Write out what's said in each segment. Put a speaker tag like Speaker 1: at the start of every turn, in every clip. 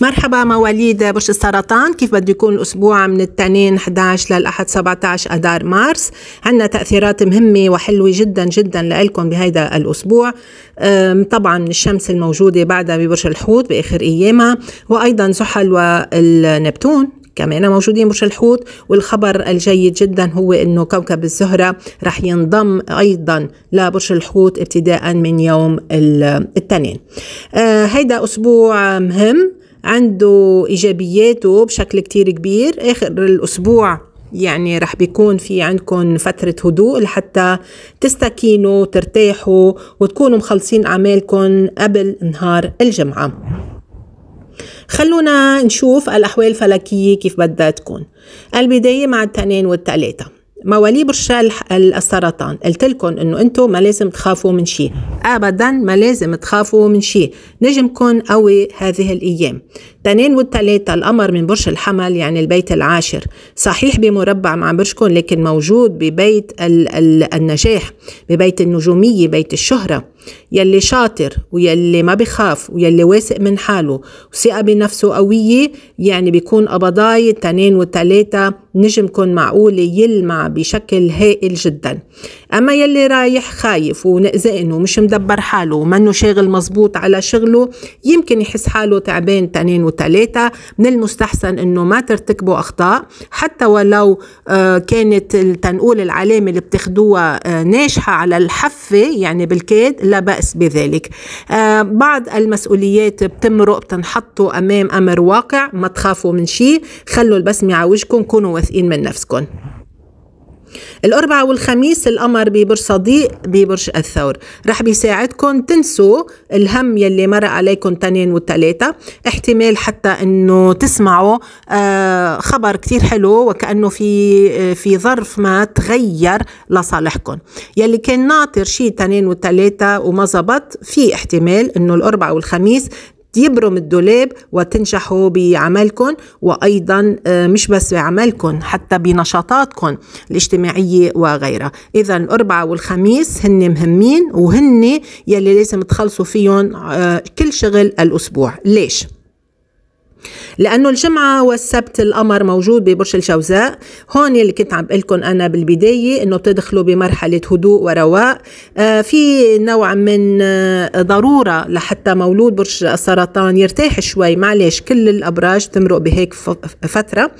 Speaker 1: مرحبا مواليد برج السرطان كيف بده يكون الأسبوع من الاثنين 11 للأحد 17 اذار مارس عندنا تأثيرات مهمة وحلوة جدا جدا لإلكم بهيدا الأسبوع طبعا من الشمس الموجودة بعدها ببرج الحوت بآخر أيامها وأيضا زحل والنبتون كمان موجودين برج الحوت والخبر الجيد جدا هو انه كوكب الزهرة رح ينضم ايضا لبرج الحوت ابتداء من يوم الاثنين آه هيدا اسبوع مهم عنده إيجابياته بشكل كتير كبير آخر الأسبوع يعني رح بيكون في عندكم فترة هدوء لحتى تستكينوا ترتاحوا وتكونوا مخلصين أعمالكم قبل نهار الجمعة خلونا نشوف الأحوال الفلكية كيف بدها تكون البداية مع التنين والتلاتة موالي الرجال السرطان قلت لكم انه انتم ما لازم تخافوا من شيء ابدا ما لازم تخافوا من شيء نجمكم قوي هذه الايام تنين والتلاتة القمر من برج الحمل يعني البيت العاشر صحيح بمربع مع برجكم لكن موجود ببيت النجاح ببيت النجومية بيت الشهرة يلي شاطر ويلي ما بخاف ويلي واثق من حاله وثقة بنفسه قوية يعني بيكون قبضاي تنين وتلاتة كون معقولة يلمع بشكل هائل جدا أما يلي رايح خايف ونقزقن ومش مدبر حاله ومنه شاغل مزبوط على شغله يمكن يحس حاله تعبان تنين وتلاتة من المستحسن أنه ما ترتكبوا أخطاء حتى ولو آه، كانت تنقول العلامة اللي بتاخدوها آه، ناجحة على الحفة يعني بالكاد بأس بذلك آه، بعض المسؤوليات بتمرق بتنحطوا أمام أمر واقع ما تخافوا من شيء خلوا البسمة على وجهكم كونوا واثقين من نفسكم الأربعاء والخميس القمر ببرج صديق ببرج الثور رح بيساعدكم تنسوا الهم يلي مر عليكم تنين والتلاتة احتمال حتى انه تسمعوا آه خبر كتير حلو وكأنه في آه، في ظرف ما تغير لصالحكم يلي كان ناطر شي تنين والتلاتة وما زبط في احتمال انه الأربعاء والخميس يبرم الدولاب وتنجحوا بعملكم وأيضا آه، مش بس بعملكم حتى بنشاطاتكم الاجتماعية وغيرها إذا الأربعاء والخميس هن مهمين وهن يلي لازم تخلصوا فيهم آه، كل شغل الأسبوع ليش؟ لانه الجمعه والسبت القمر موجود ببرج الجوزاء هون اللي كنت عم بقول لكم انا بالبدايه انه بتدخلوا بمرحله هدوء ورواء آه في نوع من آه ضروره لحتى مولود برج السرطان يرتاح شوي معلش كل الابراج تمرق بهيك فتره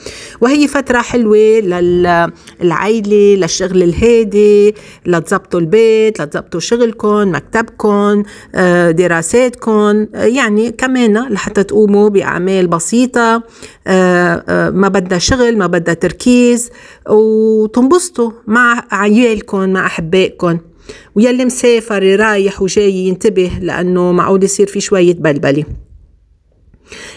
Speaker 1: وهي فتره حلوه للعيله للشغل الهادي لتظبطوا البيت لتظبطوا شغلكم مكتبكم آه دراساتكم آه، يعني كمان لحتى تقوموا باعمال بسيطة آه، آه، ما بدها شغل ما بدها تركيز وتنبسطوا مع عيالكم مع أحبائكم ويلي مسافر رايح وجاي ينتبه لأنه معقول يصير في شوية بلبلة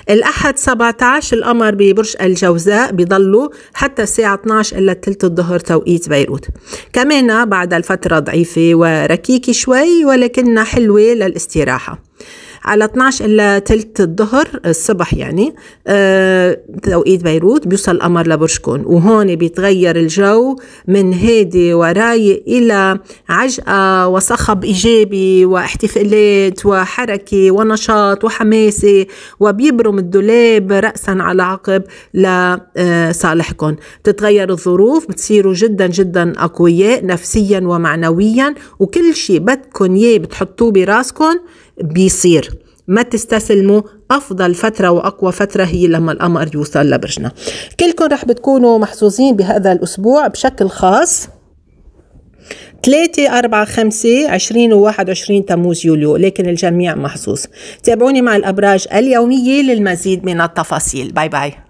Speaker 1: الأحد 17 القمر ببرج الجوزاء بضلوا حتى الساعة 12 إلا تلت الظهر توقيت بيروت كمان بعد الفترة ضعيفة وركيكة شوي ولكنها حلوة للاستراحة على 12 إلا تلت الظهر الصبح يعني آه، توقيت بيروت بيوصل القمر لبرجكم وهون بيتغير الجو من هادي ورايق إلى عجقة وصخب إيجابي واحتفالات وحركة ونشاط وحماسة وبيبرم الدولاب رأسا على عقب لصالحكم آه، تتغير الظروف بتصيروا جدا جدا أقوياء نفسيا ومعنويا وكل شيء بدكم إياه بتحطوه براسكم بيصير ما تستسلموا افضل فتره واقوى فتره هي لما القمر يوصل لبرجنا كلكم رح بتكونوا محظوظين بهذا الاسبوع بشكل خاص 3 4 5 20 و 21 تموز يوليو لكن الجميع محظوظ تابعوني مع الابراج اليوميه للمزيد من التفاصيل باي باي